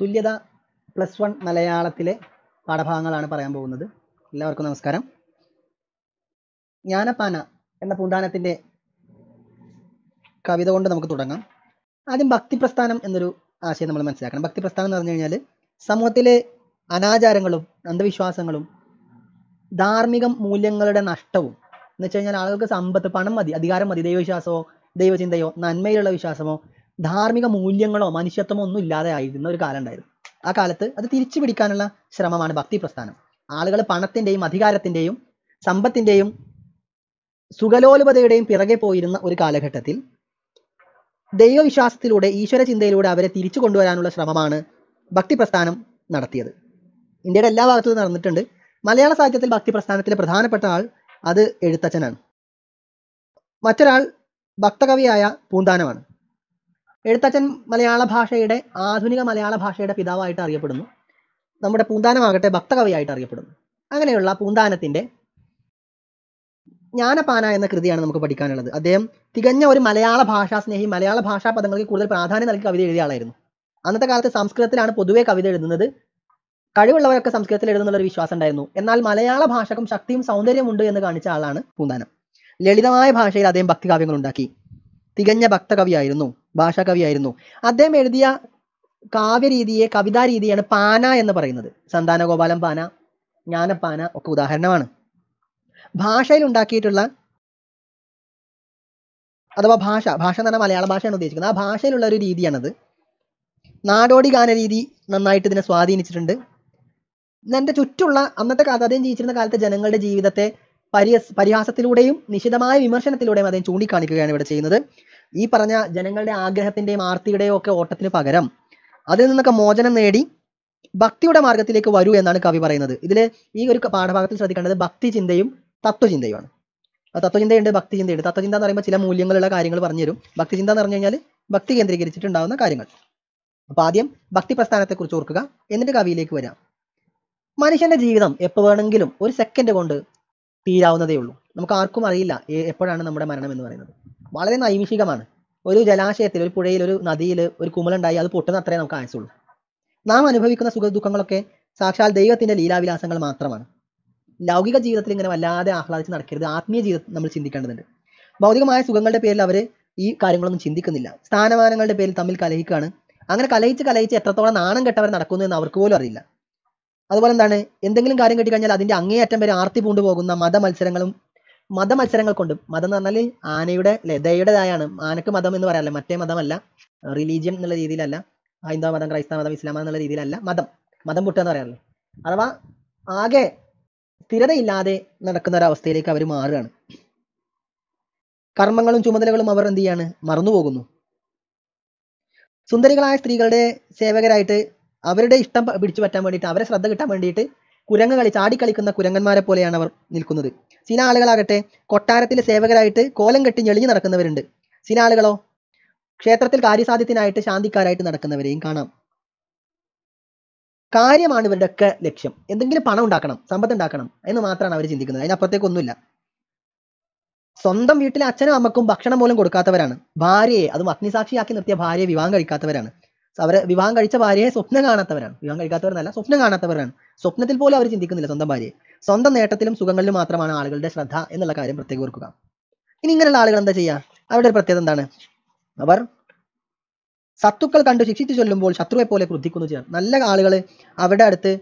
തുല്യത plus one മലയാളത്തിലെ പാഠഭാഗങ്ങളാണ് പറയാൻ പോകുന്നത് എല്ലാവർക്കും നമസ്കാരം ജ്ഞാനപ്പാന എന്ന പൂന്താനത്തിൻ്റെ കവിത കൊണ്ട് നമുക്ക് തുടങ്ങാം ആദ്യം ഭക്തി പ്രസ്ഥാനം എന്നൊരു ആശയം നമ്മൾ മനസ്സിലാക്കണം ഭക്തി പ്രസ്ഥാനം എന്ന് പറഞ്ഞു കഴിഞ്ഞാൽ സമൂഹത്തിലെ അനാചാരങ്ങളും അന്ധവിശ്വാസങ്ങളും ധാർമ്മിക മൂല്യങ്ങളുടെ നഷ്ടവും എന്ന് വെച്ച് കഴിഞ്ഞാൽ ആളുകൾക്ക് സമ്പത്ത് പണം മതി അധികാരം മതി ദൈവവിശ്വാസമോ ദൈവചിന്തയോ നന്മയിലുള്ള വിശ്വാസമോ ധാർമ്മിക മൂല്യങ്ങളോ മനുഷ്യത്വമോ ഒന്നും ഇല്ലാതെ ആയിരുന്ന ഒരു കാലം ഉണ്ടായിരുന്നു ആ കാലത്ത് അത് തിരിച്ചു പിടിക്കാനുള്ള ശ്രമമാണ് ഭക്തി പ്രസ്ഥാനം ആളുകൾ പണത്തിന്റെയും അധികാരത്തിന്റെയും സമ്പത്തിന്റെയും സുഖലോലുപതയുടെയും പിറകെ പോയിരുന്ന ഒരു കാലഘട്ടത്തിൽ ദൈവവിശ്വാസത്തിലൂടെ ഈശ്വര ചിന്തയിലൂടെ അവരെ തിരിച്ചു കൊണ്ടുവരാനുള്ള ശ്രമമാണ് ഭക്തി പ്രസ്ഥാനം നടത്തിയത് ഇന്ത്യയുടെ എല്ലാ ഭാഗത്തും നടന്നിട്ടുണ്ട് മലയാള സാഹിത്യത്തിൽ ഭക്തി പ്രസ്ഥാനത്തിലെ പ്രധാനപ്പെട്ട ആൾ അത് എഴുത്തച്ഛനാണ് മറ്റൊരാൾ ഭക്തകവിയായ പൂന്താനമാണ് എഴുത്തച്ഛൻ മലയാള ഭാഷയുടെ ആധുനിക മലയാള ഭാഷയുടെ പിതാവായിട്ട് അറിയപ്പെടുന്നു നമ്മുടെ പൂന്താനമാകട്ടെ ഭക്തകവിയായിട്ട് അറിയപ്പെടുന്നു അങ്ങനെയുള്ള പൂന്താനത്തിൻ്റെ ജ്ഞാനപാന എന്ന കൃതിയാണ് നമുക്ക് പഠിക്കാനുള്ളത് അദ്ദേഹം തികഞ്ഞ ഒരു മലയാള ഭാഷാ സ്നേഹി മലയാള ഭാഷാ പദങ്ങൾക്ക് കൂടുതൽ പ്രാധാന്യം നൽകി കവിത എഴുതിയ ആളായിരുന്നു അന്നത്തെ കാലത്ത് സംസ്കൃതത്തിലാണ് പൊതുവെ കവിത എഴുതുന്നത് കഴിവുള്ളവരൊക്കെ സംസ്കൃതത്തിൽ എഴുതുന്നുള്ള ഒരു വിശ്വാസം ഉണ്ടായിരുന്നു എന്നാൽ മലയാള ഭാഷക്കും ശക്തിയും സൗന്ദര്യം ഉണ്ട് എന്ന് കാണിച്ച ആളാണ് പൂന്താനം ലളിതമായ ഭാഷയിൽ അദ്ദേഹം ഭക്തികാവ്യങ്ങൾ ഉണ്ടാക്കി തികഞ്ഞ ഭക്തകവിയായിരുന്നു കവിയായിരുന്നു അദ്ദേഹം എഴുതിയ കാവ്യരീതിയെ കവിതാ രീതിയാണ് പാന എന്ന് പറയുന്നത് ഗോപാലം പാന ജ്ഞാനപ്പാന ഒക്കെ ഉദാഹരണമാണ് ഭാഷയിൽ ഉണ്ടാക്കിയിട്ടുള്ള അഥവാ ഭാഷ ഭാഷ എന്ന് പറഞ്ഞാൽ മലയാള ഭാഷയാണ് ഉദ്ദേശിക്കുന്നത് ആ ഭാഷയിലുള്ള ഒരു രീതിയാണത് നാടോടി ഗാനരീതി നന്നായിട്ട് ഇതിനെ സ്വാധീനിച്ചിട്ടുണ്ട് എൻ്റെ ചുറ്റുള്ള അന്നത്തെ കാലത്ത് അദ്ദേഹം ജീവിച്ചിരുന്ന കാലത്തെ ജനങ്ങളുടെ ജീവിതത്തെ പരിഹസ പരിഹാസത്തിലൂടെയും നിശിതമായ വിമർശനത്തിലൂടെയും അദ്ദേഹം ചൂണ്ടിക്കാണിക്കുകയാണ് ഇവിടെ ചെയ്യുന്നത് ഈ പറഞ്ഞ ജനങ്ങളുടെ ആഗ്രഹത്തിന്റെയും ആർത്തിയുടെയും ഒക്കെ ഓട്ടത്തിന് പകരം അതിൽ നിന്നൊക്കെ മോചനം നേടി ഭക്തിയുടെ മാർഗത്തിലേക്ക് വരൂ എന്നാണ് കവി പറയുന്നത് ഇതിൽ ഈ ഒരു പാഠഭാഗത്തിൽ ശ്രദ്ധിക്കേണ്ടത് ഭക്തി ചിന്തയും തത്വചിന്തയുമാണ് തത്വചിന്തയുണ്ട് ഭക്തി ചിന്തയുണ്ട് തത്വചിന്ത എന്ന് പറയുമ്പോൾ ചില മൂല്യങ്ങളുള്ള കാര്യങ്ങൾ പറഞ്ഞു തരും ഭക്തി ചിന്ത എന്ന് പറഞ്ഞു കഴിഞ്ഞാൽ ഭക്തി കേന്ദ്രീകരിച്ചിട്ടുണ്ടാവുന്ന കാര്യങ്ങൾ അപ്പോൾ ആദ്യം ഭക്തി പ്രസ്ഥാനത്തെക്കുറിച്ച് ഓർക്കുക എന്നിട്ട് കവിയിലേക്ക് വരാം മനുഷ്യന്റെ ജീവിതം എപ്പോൾ വേണമെങ്കിലും ഒരു സെക്കൻഡ് കൊണ്ട് തീരാവുന്നതേ ഉള്ളൂ നമുക്ക് ആർക്കും അറിയില്ല എപ്പോഴാണ് നമ്മുടെ മരണം എന്ന് പറയുന്നത് വളരെ നൈമിഷികമാണ് ഒരു ജലാശയത്തിൽ ഒരു പുഴയിൽ ഒരു നദിയിൽ ഒരു കുമലുണ്ടായി അത് പൊട്ടുന്ന അത്രേ നമുക്ക് ആയുസുള്ളൂ നാം അനുഭവിക്കുന്ന സുഖ ദുഃഖങ്ങളൊക്കെ സാക്ഷാൽ ദൈവത്തിന്റെ ലീലാവിലാസങ്ങൾ മാത്രമാണ് ലൗകിക ജീവിതത്തിൽ ഇങ്ങനെ വല്ലാതെ ആഹ്ലാദിച്ച് നടക്കരുത് ആത്മീയ ജീവിതം നമ്മൾ ചിന്തിക്കേണ്ടതുണ്ട് ഭൗതികമായ സുഖങ്ങളുടെ പേരിൽ അവർ ഈ കാര്യങ്ങളൊന്നും ചിന്തിക്കുന്നില്ല സ്ഥാനമാനങ്ങളുടെ പേരിൽ തമ്മിൽ കലഹിക്കുകയാണ് അങ്ങനെ കലഹിച്ച് കലഹിച്ച് എത്രത്തോളം നാണം കെട്ടവർ നടക്കുന്നു എന്ന് അവർക്ക് പോലും അറിയില്ല അതുപോലെ എന്താണ് എന്തെങ്കിലും കാര്യം കിട്ടിക്കഴിഞ്ഞാൽ അതിന്റെ അങ്ങേയറ്റം വരെ ആർത്തി പൂണ്ടുപോകുന്ന പോകുന്ന മത മത്സരങ്ങളും മത്സരങ്ങൾ കൊണ്ടും മതം എന്ന് പറഞ്ഞാൽ ആനയുടെ അല്ലെ ദയുടേതായാണ് ആനക്ക് മതം എന്ന് പറയാനല്ല മറ്റേ മതമല്ല റിലീജിയൻ എന്നുള്ള രീതിയിലല്ല ഹൈന്ദവ മതം ക്രൈസ്തവ മതം ഇസ്ലാം എന്നുള്ള രീതിയിലല്ല മതം മതം പൊട്ടുക എന്ന് പറയാറില്ല അഥവാ ആകെ സ്ഥിരതയില്ലാതെ നടക്കുന്ന ഒരു അവസ്ഥയിലേക്ക് അവർ മാറുകയാണ് കർമ്മങ്ങളും ചുമതലകളും അവർ എന്ത് ചെയ്യാണ് മറന്നുപോകുന്നു സുന്ദരികളായ സ്ത്രീകളുടെ സേവകരായിട്ട് അവരുടെ ഇഷ്ടം പിടിച്ചു പറ്റാൻ വേണ്ടിയിട്ട് അവരെ ശ്രദ്ധ കിട്ടാൻ വേണ്ടിയിട്ട് കുരങ്ങ് കളി ചാടിക്കളിക്കുന്ന കുരങ്ങന്മാരെ പോലെയാണ് അവർ നിൽക്കുന്നത് ചില ആളുകളാകട്ടെ കൊട്ടാരത്തിലെ സേവകരായിട്ട് കോലം കെട്ടി ഞെളിഞ്ഞു നടക്കുന്നവരുണ്ട് ചില ആളുകളോ ക്ഷേത്രത്തിൽ കാര്യസാധ്യത്തിനായിട്ട് ശാന്തിക്കാരായിട്ട് നടക്കുന്നവരെയും കാണാം കാര്യമാണ് ഒക്കെ ലക്ഷ്യം എന്തെങ്കിലും പണം ഉണ്ടാക്കണം സമ്പത്ത് ഉണ്ടാക്കണം എന്ന് മാത്രമാണ് അവർ ചിന്തിക്കുന്നത് അതിനപ്പുറത്തേക്കൊന്നുമില്ല സ്വന്തം വീട്ടിലെ അച്ഛനും അമ്മക്കും ഭക്ഷണം പോലും കൊടുക്കാത്തവരാണ് ഭാര്യയെ അതും അഗ്നിസാക്ഷിയാക്കി നിർത്തിയ ഭാര്യയെ വിവാഹം കഴിക്കാത്തവരാണ് അവരെ വിവാഹം കഴിച്ച ഭാര്യയെ സ്വപ്നം കാണാത്തവരാണ് വിവാഹം കഴിക്കാത്തവരെന്നല്ല സ്വപ്നം കാണാത്തവരാണ് സ്വപ്നത്തിൽ പോലും അവർ ചിന്തിക്കുന്നില്ല സ്വന്തം ഭാര്യയെ സ്വന്തം നേട്ടത്തിലും സുഖങ്ങളിലും മാത്രമാണ് ആളുകളുടെ ശ്രദ്ധ എന്നുള്ള കാര്യം പ്രത്യേകം ഓർക്കുക ഇനി ഇങ്ങനെയുള്ള ആളുകൾ എന്താ ചെയ്യുക അവരുടെ ഒരു പ്രത്യേകത എന്താണ് അവർ സത്തുക്കൾ കണ്ട് ശിക്ഷിച്ചു ചൊല്ലുമ്പോൾ ശത്രുവെ പോലെ ക്രുദ്ധിക്കുന്നു ചെയ്യാം നല്ല ആളുകൾ അവരുടെ അടുത്ത്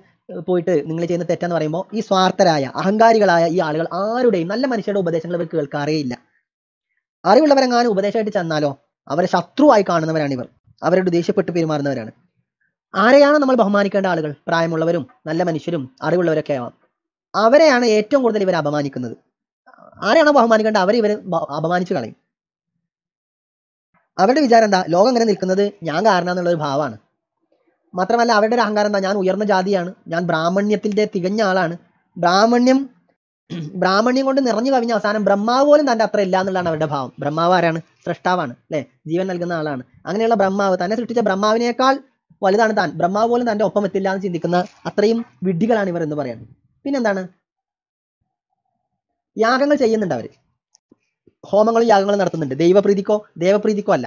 പോയിട്ട് നിങ്ങൾ ചെയ്യുന്ന തെറ്റെന്ന് പറയുമ്പോൾ ഈ സ്വാർത്ഥരായ അഹങ്കാരികളായ ഈ ആളുകൾ ആരുടെയും നല്ല മനുഷ്യരുടെ ഉപദേശങ്ങൾ ഇവർ കേൾക്കാറേയില്ല അറിവുള്ളവരെങ്ങാനും ഉപദേശമായിട്ട് ചെന്നാലോ അവരെ ശത്രുവായി കാണുന്നവരാണ് ഇവർ അവരോട് ദേഷ്യപ്പെട്ട് പെരുമാറുന്നവരാണ് ആരെയാണ് നമ്മൾ ബഹുമാനിക്കേണ്ട ആളുകൾ പ്രായമുള്ളവരും നല്ല മനുഷ്യരും അറിവുള്ളവരൊക്കെ ആവാം അവരെയാണ് ഏറ്റവും കൂടുതൽ ഇവർ അപമാനിക്കുന്നത് ആരെയാണോ ബഹുമാനിക്കേണ്ട അവരെ ഇവർ അപമാനിച്ചു കളയും അവരുടെ വിചാരം എന്താ ലോകം ഇങ്ങനെ നിൽക്കുന്നത് ഞാൻ കാരണം എന്നുള്ള ഒരു ഭാവമാണ് മാത്രമല്ല അവരുടെ ഒരു അഹങ്കാരം എന്താ ഞാൻ ഉയർന്ന ജാതിയാണ് ഞാൻ ബ്രാഹ്മണ്യത്തിന്റെ തികഞ്ഞ ആളാണ് ബ്രാഹ്മണ്യം ബ്രാഹ്മണ്യം കൊണ്ട് നിറഞ്ഞു കവിഞ്ഞ അവസാനം ബ്രഹ്മാവ് പോലും തന്റെ അത്ര ഇല്ല എന്നുള്ളതാണ് അവരുടെ ഭാവം ബ്രഹ്മാവ് ആരാണ് സൃഷ്ടാവാണ് അല്ലെ ജീവൻ നൽകുന്ന ആളാണ് അങ്ങനെയുള്ള ബ്രഹ്മാവ് തന്നെ സൃഷ്ടിച്ച ബ്രഹ്മാവിനേക്കാൾ വലുതാണ് താൻ ബ്രഹ്മാവ് പോലും തൻ്റെ ഒപ്പം എത്തില്ല എന്ന് ചിന്തിക്കുന്ന അത്രയും വിഡ്ഢികളാണ് ഇവർ എന്ന് പറയുന്നത് പിന്നെന്താണ് യാഗങ്ങൾ ചെയ്യുന്നുണ്ട് അവർ ഹോമങ്ങളും യാഗങ്ങളും നടത്തുന്നുണ്ട് ദൈവപ്രീതിക്കോ ദേവപ്രീതിക്കോ അല്ല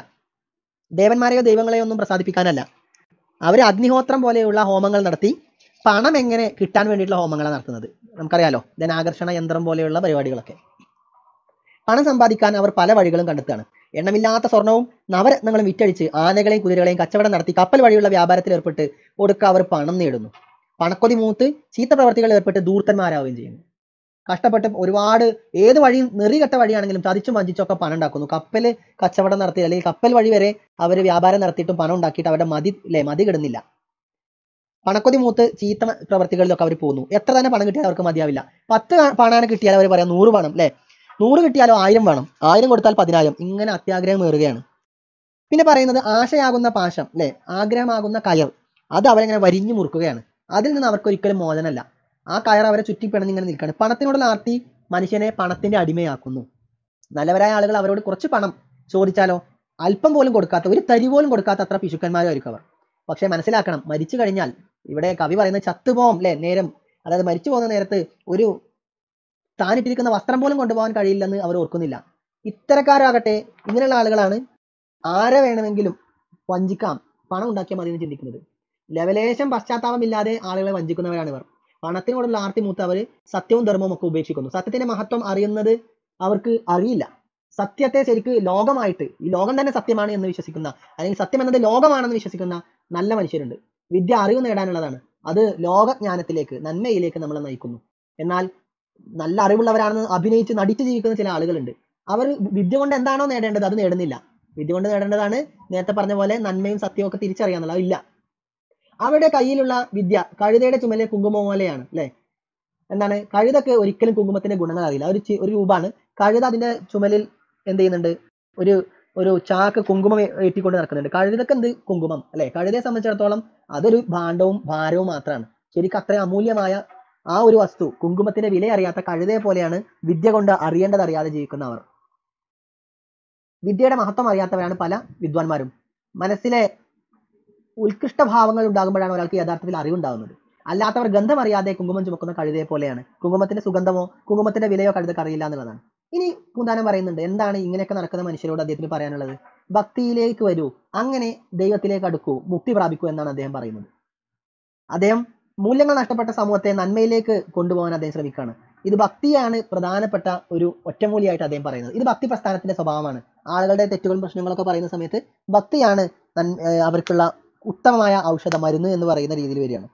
ദേവന്മാരെയോ ദൈവങ്ങളെയോ ഒന്നും പ്രസാദിപ്പിക്കാനല്ല അവർ അഗ്നിഹോത്രം പോലെയുള്ള ഹോമങ്ങൾ നടത്തി പണം എങ്ങനെ കിട്ടാൻ വേണ്ടിയിട്ടുള്ള ഹോമങ്ങളാണ് നടത്തുന്നത് നമുക്കറിയാലോ ധനാകർഷണ യന്ത്രം പോലെയുള്ള പരിപാടികളൊക്കെ പണം സമ്പാദിക്കാൻ അവർ പല വഴികളും കണ്ടെത്തുകയാണ് എണ്ണമില്ലാത്ത സ്വർണവും നവരത്നങ്ങളും വിറ്റഴിച്ച് ആനകളെയും കുതിരകളെയും കച്ചവടം നടത്തി കപ്പൽ വഴിയുള്ള വ്യാപാരത്തിൽ ഏർപ്പെട്ട് ഒടുക്ക അവർ പണം നേടുന്നു പണക്കൊതി മൂത്ത് ചീത്ത പ്രവർത്തികളിൽ ഏർപ്പെട്ട് ദൂർത്തന്മാരാവുകയും ചെയ്യുന്നു കഷ്ടപ്പെട്ട് ഒരുപാട് ഏത് വഴിയും നെറികെട്ട വഴിയാണെങ്കിലും ചതിച്ചും വഞ്ചിച്ചൊക്കെ പണം ഉണ്ടാക്കുന്നു കപ്പൽ കച്ചവടം നടത്തി അല്ലെങ്കിൽ കപ്പൽ വഴി വരെ അവർ വ്യാപാരം നടത്തിയിട്ടും പണം ഉണ്ടാക്കിയിട്ട് അവരുടെ മതി അല്ലേ മതി കിടുന്നില്ല പണക്കൊതി മൂത്ത് ചീത്ത പ്രവർത്തികളിലൊക്കെ അവർ പോകുന്നു എത്ര തന്നെ പണം കിട്ടിയാൽ അവർക്ക് മതിയാവില്ല പത്ത് പണാണ് കിട്ടിയാൽ അവർ പറയാം നൂറ് പണം അല്ലേ നൂറ് കിട്ടിയാലോ ആയിരം വേണം ആയിരം കൊടുത്താൽ പതിനായിരം ഇങ്ങനെ അത്യാഗ്രഹം വേറുകയാണ് പിന്നെ പറയുന്നത് ആശയാകുന്ന പാശം അല്ലെ ആഗ്രഹമാകുന്ന കയർ അത് അവരെങ്ങനെ വരിഞ്ഞു മുറുക്കുകയാണ് അതിൽ നിന്ന് അവർക്ക് ഒരിക്കലും മോചനമല്ല ആ കയർ അവരെ ചുറ്റിപ്പിണഞ്ഞ് ഇങ്ങനെ നിൽക്കുകയാണ് പണത്തിനോടുള്ള ആർത്തി മനുഷ്യനെ പണത്തിന്റെ അടിമയാക്കുന്നു നല്ലവരായ ആളുകൾ അവരോട് കുറച്ച് പണം ചോദിച്ചാലോ അല്പം പോലും കൊടുക്കാത്ത ഒരു തരി പോലും കൊടുക്കാത്ത അത്ര പിശുക്കന്മാരായിരിക്കും അവർ പക്ഷേ മനസ്സിലാക്കണം മരിച്ചു കഴിഞ്ഞാൽ ഇവിടെ കവി പറയുന്ന ചത്തുപോം അല്ലെ നേരം അതായത് മരിച്ചു പോകുന്ന നേരത്ത് ഒരു താനിട്ടിരിക്കുന്ന വസ്ത്രം പോലും കൊണ്ടുപോകാൻ കഴിയില്ലെന്ന് അവർ ഓർക്കുന്നില്ല ഇത്തരക്കാരാകട്ടെ ഇങ്ങനെയുള്ള ആളുകളാണ് ആരെ വേണമെങ്കിലും വഞ്ചിക്കാം പണം ഉണ്ടാക്കിയാൽ മതി എന്ന് ചിന്തിക്കുന്നത് ലവലേശം പശ്ചാത്താപമില്ലാതെ ആളുകളെ വഞ്ചിക്കുന്നവരാണ് ഇവർ പണത്തിനോടുള്ള ആർത്തി മൂത്ത് അവർ സത്യവും ധർമ്മവും ഒക്കെ ഉപേക്ഷിക്കുന്നു സത്യത്തിന്റെ മഹത്വം അറിയുന്നത് അവർക്ക് അറിയില്ല സത്യത്തെ ശരിക്ക് ലോകമായിട്ട് ഈ ലോകം തന്നെ സത്യമാണ് എന്ന് വിശ്വസിക്കുന്ന അല്ലെങ്കിൽ സത്യം എന്നത് ലോകമാണെന്ന് വിശ്വസിക്കുന്ന നല്ല മനുഷ്യരുണ്ട് വിദ്യ അറിവ് നേടാനുള്ളതാണ് അത് ലോകജ്ഞാനത്തിലേക്ക് നന്മയിലേക്ക് നമ്മളെ നയിക്കുന്നു എന്നാൽ നല്ല അറിവുള്ളവരാണെന്ന് അഭിനയിച്ച് നടിച്ച് ജീവിക്കുന്ന ചില ആളുകളുണ്ട് അവർ വിദ്യ കൊണ്ട് എന്താണോ നേടേണ്ടത് അത് നേടുന്നില്ല വിദ്യ കൊണ്ട് നേടേണ്ടതാണ് നേരത്തെ പറഞ്ഞ പോലെ നന്മയും സത്യവും ഒക്കെ തിരിച്ചറിയാന്നുള്ളത് ഇല്ല അവരുടെ കയ്യിലുള്ള വിദ്യ കഴുതയുടെ ചുമലിലെ കുങ്കുമം പോലെയാണ് അല്ലേ എന്താണ് കഴുതൊക്കെ ഒരിക്കലും കുങ്കുമത്തിന്റെ ഗുണങ്ങൾ അറിയില്ല ഒരു ഒരു രൂപമാണ് കഴുത അതിന്റെ ചുമലിൽ എന്ത് ചെയ്യുന്നുണ്ട് ഒരു ഒരു ചാക്ക് കുങ്കുമം ഏറ്റിക്കൊണ്ട് നടക്കുന്നുണ്ട് കഴുതൊക്കെ എന്ത് കുങ്കുമം അല്ലെ കഴുതയെ സംബന്ധിച്ചിടത്തോളം അതൊരു ഭാണ്ഡവും ഭാരവും മാത്രമാണ് ശരിക്കും അത്ര അമൂല്യമായ ആ ഒരു വസ്തു കുങ്കുമത്തിന്റെ വില അറിയാത്ത കഴുതയെ പോലെയാണ് വിദ്യ കൊണ്ട് അറിയേണ്ടത് അറിയാതെ ജീവിക്കുന്നവർ വിദ്യയുടെ മഹത്വം അറിയാത്തവരാണ് പല വിദ്വാൻമാരും മനസ്സിലെ ഉത്കൃഷ്ട ഭാവങ്ങൾ ഉണ്ടാകുമ്പോഴാണ് ഒരാൾക്ക് യഥാർത്ഥത്തിൽ അറിവുണ്ടാകുന്നത് അല്ലാത്തവർ ഗന്ധം അറിയാതെ കുങ്കുമം ചുമക്കുന്ന കഴുതയെ പോലെയാണ് കുങ്കുമത്തിന്റെ സുഗന്ധമോ കുങ്കുമത്തിന്റെ വിലയോ കഴുതക്ക് അറിയില്ല എന്നുള്ളതാണ് ഇനി പൂന്താനം പറയുന്നുണ്ട് എന്താണ് ഇങ്ങനെയൊക്കെ നടക്കുന്ന മനുഷ്യരോട് അദ്ദേഹത്തിന് പറയാനുള്ളത് ഭക്തിയിലേക്ക് വരൂ അങ്ങനെ ദൈവത്തിലേക്ക് അടുക്കൂ മുക്തി പ്രാപിക്കൂ എന്നാണ് അദ്ദേഹം പറയുന്നത് അദ്ദേഹം മൂല്യങ്ങൾ നഷ്ടപ്പെട്ട സമൂഹത്തെ നന്മയിലേക്ക് കൊണ്ടുപോകാൻ അദ്ദേഹം ശ്രമിക്കുകയാണ് ഇത് ഭക്തിയാണ് പ്രധാനപ്പെട്ട ഒരു ഒറ്റമൂലിയായിട്ട് അദ്ദേഹം പറയുന്നത് ഇത് ഭക്തി പ്രസ്ഥാനത്തിന്റെ സ്വഭാവമാണ് ആളുകളുടെ തെറ്റുകളും പ്രശ്നങ്ങളൊക്കെ പറയുന്ന സമയത്ത് ഭക്തിയാണ് അവർക്കുള്ള ഉത്തമമായ ഔഷധ മരുന്ന് എന്ന് പറയുന്ന രീതിയിൽ വരികയാണ്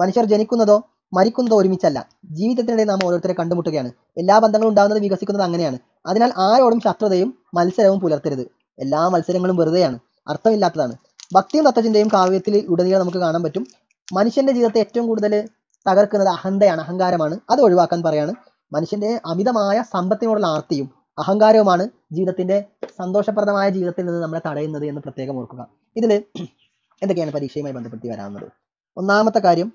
മനുഷ്യർ ജനിക്കുന്നതോ മരിക്കുന്നതോ ഒരുമിച്ചല്ല ജീവിതത്തിനിടെ നാം ഓരോരുത്തരെ കണ്ടുമുട്ടുകയാണ് എല്ലാ ബന്ധങ്ങളും ഉണ്ടാകുന്നത് വികസിക്കുന്നത് അങ്ങനെയാണ് അതിനാൽ ആരോടും ശത്രുതയും മത്സരവും പുലർത്തരുത് എല്ലാ മത്സരങ്ങളും വെറുതെയാണ് അർത്ഥമില്ലാത്തതാണ് ഭക്തിയും തത്വചിന്തയും കാവ്യത്തിൽ ഉടനീളം നമുക്ക് കാണാൻ പറ്റും മനുഷ്യന്റെ ജീവിതത്തെ ഏറ്റവും കൂടുതൽ തകർക്കുന്നത് അഹന്തയാണ് അഹങ്കാരമാണ് അത് ഒഴിവാക്കാൻ പറയാണ് മനുഷ്യന്റെ അമിതമായ സമ്പത്തിനോടുള്ള ആർത്തിയും അഹങ്കാരവുമാണ് ജീവിതത്തിന്റെ സന്തോഷപ്രദമായ ജീവിതത്തിൽ നിന്ന് നമ്മളെ തടയുന്നത് എന്ന് പ്രത്യേകം ഓർക്കുക ഇതിൽ എന്തൊക്കെയാണ് പരീക്ഷയുമായി ബന്ധപ്പെടുത്തി വരാവുന്നത് ഒന്നാമത്തെ കാര്യം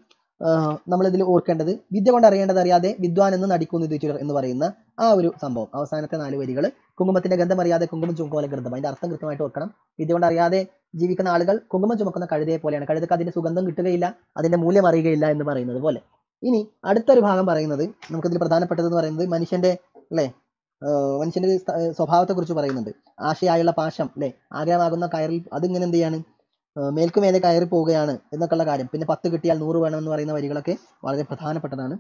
നമ്മൾ ഇതിൽ ഓർക്കേണ്ടത് വിദ്യ കൊണ്ട് അറിയേണ്ടത് അറിയാതെ വിദ്വാൻ എന്ന് നടിക്കുന്നു എന്ന് പറയുന്ന ആ ഒരു സംഭവം അവസാനത്തെ നാല് വരികൾ കുങ്കുമത്തിന്റെ ഗന്ധമറിയാതെ കുങ്കുമം ചുമക്കുമല ഗ്രന്ഥം അതിന്റെ അർത്ഥം കൃത്യമായിട്ട് ഓർക്കണം ഇതുകൊണ്ട് അറിയാതെ ജീവിക്കുന്ന ആളുകൾ കുങ്കുമം ചുമക്കുന്ന കഴുതയെ പോലെയാണ് കഴുതക്ക് അതിന്റെ സുഗന്ധം കിട്ടുകയില്ല അതിന്റെ മൂല്യം അറിയുകയില്ല എന്ന് പറയുന്നത് പോലെ ഇനി അടുത്തൊരു ഭാഗം പറയുന്നത് നമുക്കിതിൽ പ്രധാനപ്പെട്ടതെന്ന് പറയുന്നത് മനുഷ്യന്റെ അല്ലേ മനുഷ്യന്റെ സ്വഭാവത്തെക്കുറിച്ച് പറയുന്നുണ്ട് ആശയായുള്ള പാശം അല്ലേ ആഗ്രഹമാകുന്ന കയറിൽ അതിങ്ങനെ എന്ത് ചെയ്യാണ് മേൽക്കുമേലെ കയറി പോവുകയാണ് എന്നൊക്കെയുള്ള കാര്യം പിന്നെ പത്ത് കിട്ടിയാൽ നൂറ് എന്ന് പറയുന്ന വരികളൊക്കെ വളരെ പ്രധാനപ്പെട്ടതാണ്